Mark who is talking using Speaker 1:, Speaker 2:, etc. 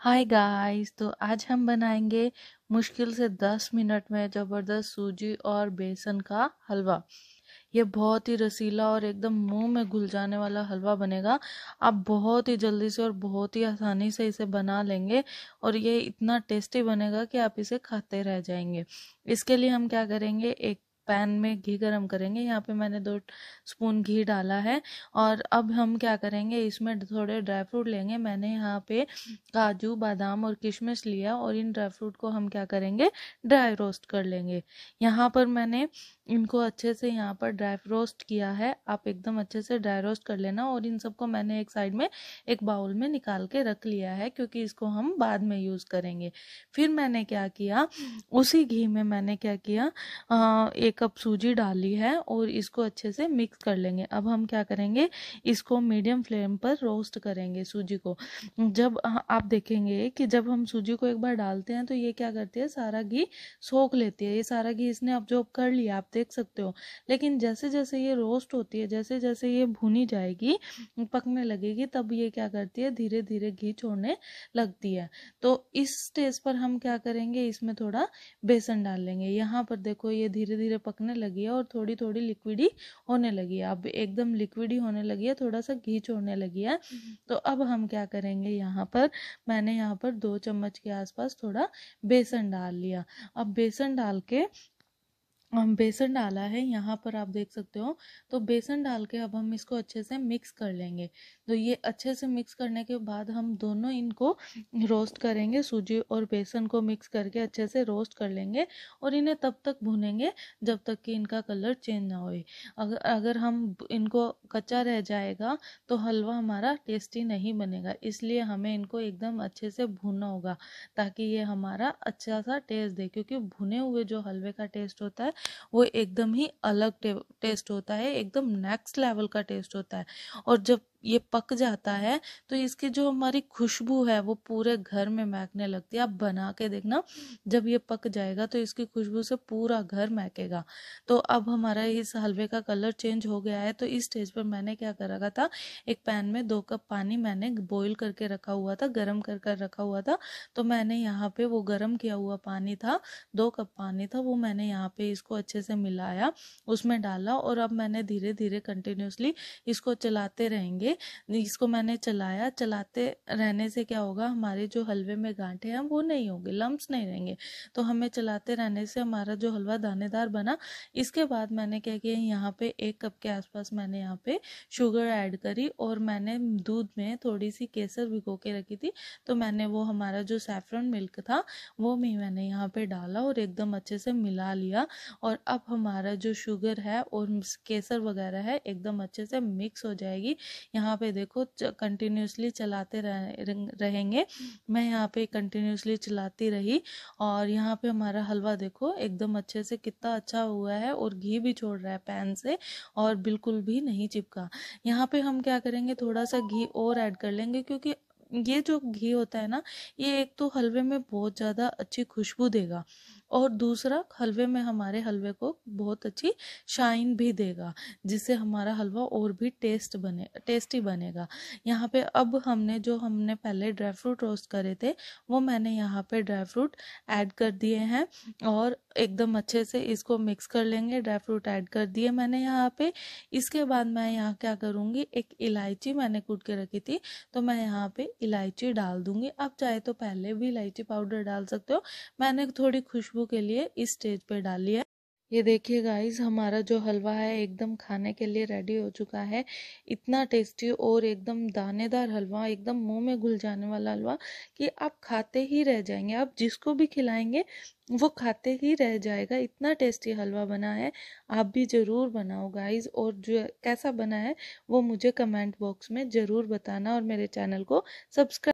Speaker 1: hi guys तो आज हम बनाएंगे मुश्किल से दस मिनट में ज़बरदस्त सूजी और बेसन का हलवा ये बहुत ही रसीला और एकदम मुंह में घुल जाने वाला हलवा बनेगा आप बहुत ही जल्दी से और बहुत ही आसानी से इसे बना लेंगे और ये इतना टेस्टी बनेगा कि आप इसे खाते रह जाएंगे इसके लिए हम क्या करेंगे एक पैन में घी गरम करेंगे यहाँ पे मैंने दो स्पून घी डाला है और अब हम क्या करेंगे इसमें थोड़े ड्राई फ्रूट लेंगे मैंने यहाँ पे काजू बादाम और किशमिश लिया और इन ड्राई फ्रूट को हम क्या करेंगे ड्राई रोस्ट कर लेंगे यहाँ पर मैंने इनको अच्छे से यहाँ पर ड्राई रोस्ट किया है आप एकदम अच्छे से ड्राई रोस्ट कर लेना और इन सबको मैंने एक साइड में एक बाउल में निकाल के रख लिया है क्योंकि इसको हम बाद में यूज़ करेंगे फिर मैंने क्या किया उसी घी में मैंने क्या किया आ, एक कप सूजी डाली है और इसको अच्छे से मिक्स कर लेंगे अब हम क्या करेंगे इसको मीडियम फ्लेम पर रोस्ट करेंगे सूजी को जब आप देखेंगे कि जब हम सूजी को एक बार डालते हैं तो ये क्या करती है सारा घी सोख लेती है ये सारा घी इसने अब जो कर लिया आप देख सकते हो लेकिन जैसे जैसे ये रोस्ट होती है जैसे जैसे ये भुनी जाएगी पकने लगेगी तब ये क्या करती है धीरे धीरे घी छोड़ने लगती है तो इस स्टेज पर हम क्या करेंगे इसमें थोड़ा बेसन डाल लेंगे यहाँ पर देखो ये धीरे धीरे पकने लगी है और थोड़ी थोड़ी लिक्विडी होने लगी है अब एकदम लिक्विडी होने लगी है थोड़ा सा घी छोड़ने लगी है तो अब हम क्या करेंगे यहाँ पर मैंने यहाँ पर दो चम्मच के आसपास थोड़ा बेसन डाल लिया अब बेसन डाल के हम बेसन डाला है यहाँ पर आप देख सकते हो तो बेसन डाल के अब हम इसको अच्छे से मिक्स कर लेंगे तो ये अच्छे से मिक्स करने के बाद हम दोनों इनको रोस्ट करेंगे सूजी और बेसन को मिक्स करके अच्छे से रोस्ट कर लेंगे और इन्हें तब तक भुनेंगे जब तक कि इनका कलर चेंज ना होए अगर अगर हम इनको कच्चा रह जाएगा तो हलवा हमारा टेस्टी नहीं बनेगा इसलिए हमें इनको एकदम अच्छे से भुना होगा ताकि ये हमारा अच्छा सा टेस्ट दे क्योंकि भुने हुए जो हलवे का टेस्ट होता है वो एकदम ही अलग टेस्ट होता है एकदम नेक्स्ट लेवल का टेस्ट होता है और जब ये पक जाता है तो इसकी जो हमारी खुशबू है वो पूरे घर में महकने लगती है आप बना के देखना जब ये पक जाएगा तो इसकी खुशबू से पूरा घर महकेगा तो अब हमारा इस हलवे का कलर चेंज हो गया है तो इस स्टेज पर मैंने क्या कर रखा था एक पैन में दो कप पानी मैंने बॉईल करके रखा हुआ था गर्म कर कर रखा हुआ था तो मैंने यहाँ पे वो गर्म किया हुआ पानी था दो कप पानी था वो मैंने यहाँ पे इसको अच्छे से मिलाया उसमें डाला और अब मैंने धीरे धीरे कंटिन्यूसली इसको चलाते रहेंगे इसको मैंने चलाया चलाते रहने से क्या होगा हमारे जो हलवे में गांठे हैं वो नहीं होंगे लम्ब नहीं रहेंगे तो हमें चलाते रहने से हमारा जो हलवा दानेदार बना इसके बाद मैंने क्या किया यहाँ पे एक कप के आसपास मैंने यहाँ पे शुगर ऐड करी और मैंने दूध में थोड़ी सी केसर भिगो के रखी थी तो मैंने वो हमारा जो सैफरन मिल्क था वो भी मैंने यहाँ पे डाला और एकदम अच्छे से मिला लिया और अब हमारा जो शुगर है और केसर वगैरह है एकदम अच्छे से मिक्स हो जाएगी यहाँ यहाँ पे देखो कंटिन्यूसली चलाते रहेंगे मैं यहाँ पे कंटिन्यूसली चलाती रही और यहाँ पे हमारा हलवा देखो एकदम अच्छे से कितना अच्छा हुआ है और घी भी छोड़ रहा है पैन से और बिल्कुल भी नहीं चिपका यहाँ पे हम क्या करेंगे थोड़ा सा घी और ऐड कर लेंगे क्योंकि ये जो घी होता है ना ये एक तो हलवे में बहुत ज़्यादा अच्छी खुशबू देगा और दूसरा हलवे में हमारे हलवे को बहुत अच्छी शाइन भी देगा जिससे हमारा हलवा और भी टेस्ट बने टेस्टी बनेगा यहाँ पे अब हमने जो हमने पहले ड्राई फ्रूट रोस्ट करे थे वो मैंने यहाँ पे ड्राई फ्रूट ऐड कर दिए हैं और एकदम अच्छे से इसको मिक्स कर लेंगे ड्राई फ्रूट ऐड कर दिए मैंने यहाँ पे इसके बाद मैं यहाँ क्या करूँगी एक इलायची मैंने कूट के रखी थी तो मैं यहाँ पे इलायची डाल दूंगी आप चाहे तो पहले भी इलायची पाउडर डाल सकते हो मैंने थोड़ी खुशबू लोगों के लिए इस स्टेज पे डाली है ये देखिए गाइस हमारा जो हलवा है एकदम खाने के लिए रेडी हो चुका है इतना टेस्टी और एकदम दानेदार हलवा एकदम मुंह में घुल जाने वाला हलवा कि आप खाते ही रह जाएंगे आप जिसको भी खिलाएंगे वो खाते ही रह जाएगा इतना टेस्टी हलवा बना है आप भी ज़रूर बनाओ गाइस और जो कैसा बना है वो मुझे कमेंट बॉक्स में ज़रूर बताना और मेरे चैनल को सब्सक्राइब